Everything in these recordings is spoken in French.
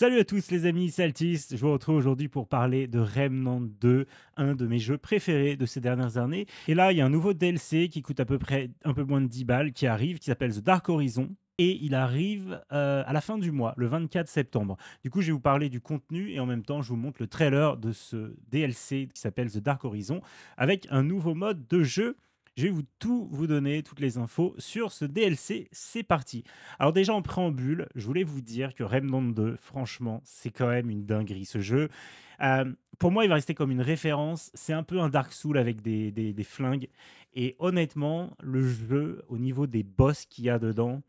Salut à tous les amis saltistes, je vous retrouve aujourd'hui pour parler de Remnant 2, un de mes jeux préférés de ces dernières années. Et là, il y a un nouveau DLC qui coûte à peu près un peu moins de 10 balles qui arrive, qui s'appelle The Dark Horizon, et il arrive euh, à la fin du mois, le 24 septembre. Du coup, je vais vous parler du contenu et en même temps, je vous montre le trailer de ce DLC qui s'appelle The Dark Horizon avec un nouveau mode de jeu je vais vous tout vous donner, toutes les infos sur ce DLC. C'est parti. Alors déjà en préambule, je voulais vous dire que Remnant 2, franchement, c'est quand même une dinguerie ce jeu. Euh, pour moi, il va rester comme une référence. C'est un peu un Dark Soul avec des, des, flingues. Et honnêtement, le jeu, au niveau des boss qu'il y a dedans,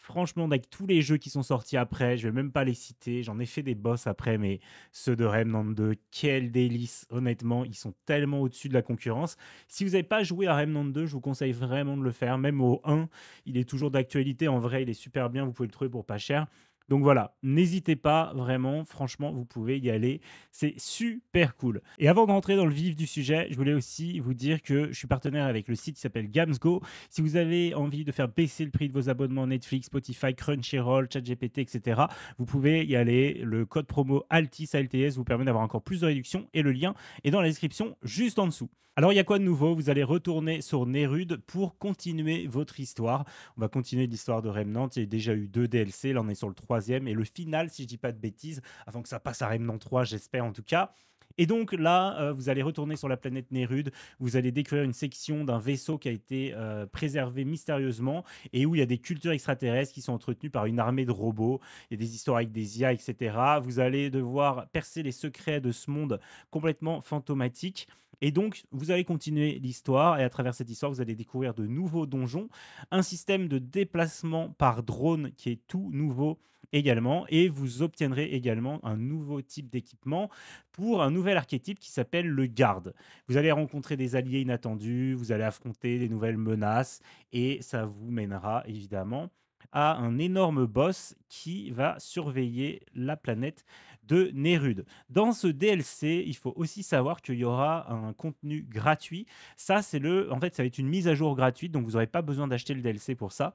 Franchement, avec tous les jeux qui sont sortis après, je vais même pas les citer. J'en ai fait des boss après, mais ceux de Remnant 2, quel délice. Honnêtement, ils sont tellement au-dessus de la concurrence. Si vous n'avez pas joué à Remnant 2, je vous conseille vraiment de le faire. Même au 1, il est toujours d'actualité. En vrai, il est super bien. Vous pouvez le trouver pour pas cher. Donc voilà, n'hésitez pas vraiment, franchement, vous pouvez y aller. C'est super cool. Et avant de rentrer dans le vif du sujet, je voulais aussi vous dire que je suis partenaire avec le site qui s'appelle Gamsgo. Si vous avez envie de faire baisser le prix de vos abonnements Netflix, Spotify, Crunchyroll, ChatGPT, etc., vous pouvez y aller. Le code promo ALTIS, ALTS vous permet d'avoir encore plus de réduction et le lien est dans la description juste en dessous. Alors il y a quoi de nouveau Vous allez retourner sur Nerud pour continuer votre histoire. On va continuer l'histoire de Remnant. Il y a déjà eu deux DLC, là on est sur le 3 et le final, si je dis pas de bêtises, avant que ça passe à Remnant 3, j'espère en tout cas. Et donc là, euh, vous allez retourner sur la planète Nérude. vous allez découvrir une section d'un vaisseau qui a été euh, préservé mystérieusement et où il y a des cultures extraterrestres qui sont entretenues par une armée de robots, il y a des histoires avec des IA, etc. Vous allez devoir percer les secrets de ce monde complètement fantomatique. Et donc, vous allez continuer l'histoire, et à travers cette histoire, vous allez découvrir de nouveaux donjons, un système de déplacement par drone qui est tout nouveau également, et vous obtiendrez également un nouveau type d'équipement pour un nouvel archétype qui s'appelle le garde. Vous allez rencontrer des alliés inattendus, vous allez affronter des nouvelles menaces, et ça vous mènera évidemment à un énorme boss qui va surveiller la planète de Nerud. Dans ce DLC, il faut aussi savoir qu'il y aura un contenu gratuit. Ça, c'est le, en fait, ça va être une mise à jour gratuite, donc vous n'aurez pas besoin d'acheter le DLC pour ça.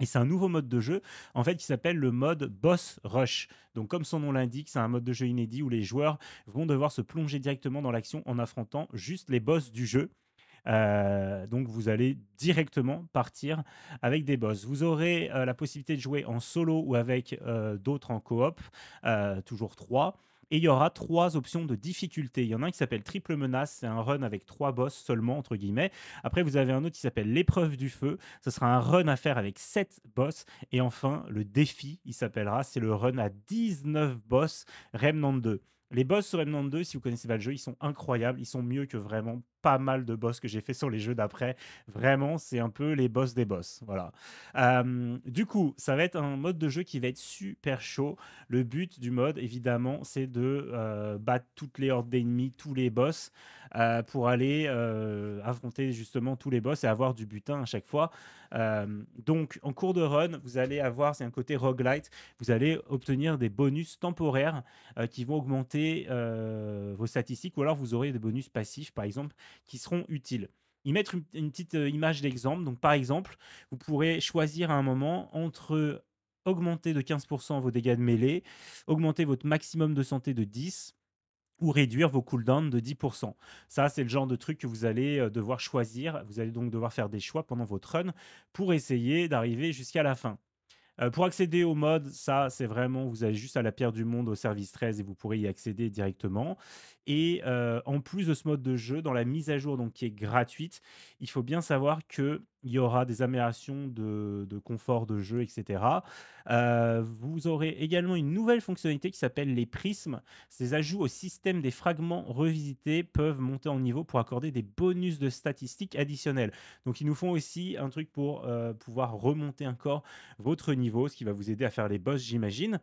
Et c'est un nouveau mode de jeu, en fait, qui s'appelle le mode Boss Rush. Donc, comme son nom l'indique, c'est un mode de jeu inédit où les joueurs vont devoir se plonger directement dans l'action en affrontant juste les boss du jeu. Euh, donc vous allez directement partir avec des boss. Vous aurez euh, la possibilité de jouer en solo ou avec euh, d'autres en coop, toujours trois. Et il y aura trois options de difficulté. Il y en a un qui s'appelle Triple Menace, c'est un run avec trois boss seulement, entre guillemets. Après, vous avez un autre qui s'appelle L'épreuve du feu, ce sera un run à faire avec sept boss. Et enfin, le défi, il s'appellera, c'est le run à 19 boss Remnant 2. Les boss sur Remnant 2, si vous connaissez pas le jeu, ils sont incroyables, ils sont mieux que vraiment pas mal de boss que j'ai fait sur les jeux d'après. Vraiment, c'est un peu les boss des boss. Voilà. du coup, ça va être un mode de jeu qui va être super chaud. Le but du mode, évidemment, c'est de euh, battre toutes les hordes d'ennemis, tous les boss, euh, pour aller euh, affronter justement tous les boss et avoir du butin à chaque fois. donc, en cours de run, vous allez avoir, c'est un côté roguelite, vous allez obtenir des bonus temporaires qui vont augmenter vos statistiques, ou alors vous aurez des bonus passifs, par exemple qui seront utiles y mettre une, petite euh, image d'exemple. Donc, par exemple, vous pourrez choisir à un moment entre augmenter de 15% vos dégâts de mêlée, augmenter votre maximum de santé de 10 ou réduire vos cooldowns de 10%. Ça, c'est le genre de truc que vous allez euh, devoir choisir. Vous allez donc devoir faire des choix pendant votre run pour essayer d'arriver jusqu'à la fin. Euh, pour accéder au mode, ça, c'est vraiment, vous allez juste à la pierre du monde au service 13 et vous pourrez y accéder directement. Et euh, en plus de ce mode de jeu, dans la mise à jour donc, qui est gratuite, il faut bien savoir que il y aura des améliorations de, confort de jeu, etc. Euh, vous aurez également une nouvelle fonctionnalité qui s'appelle les prismes. Ces ajouts au système des fragments revisités peuvent monter en niveau pour accorder des bonus de statistiques additionnels. Donc ils nous font aussi un truc pour euh, pouvoir remonter encore votre niveau, ce qui va vous aider à faire les boss, j'imagine.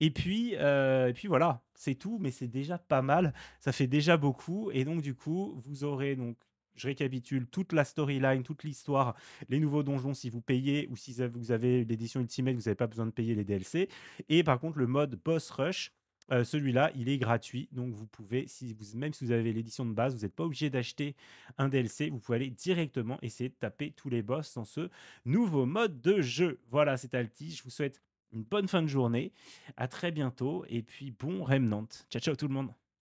Et puis, euh, et puis voilà, c'est tout, mais c'est déjà pas mal, ça fait déjà beaucoup. Et donc du coup, vous aurez donc je récapitule toute la storyline, toute l'histoire, les nouveaux donjons si vous payez ou si vous avez l'édition Ultimate, vous n'avez pas besoin de payer les DLC. Et par contre, le mode Boss Rush, euh, celui-là, il est gratuit. Donc vous pouvez, si vous, même si vous avez l'édition de base, vous n'êtes pas obligé d'acheter un DLC. Vous pouvez aller directement essayer de taper tous les boss dans ce nouveau mode de jeu. Voilà, c'est Alti. Je vous souhaite une bonne fin de journée. À très bientôt. Et puis bon Remnant. Ciao, ciao tout le monde.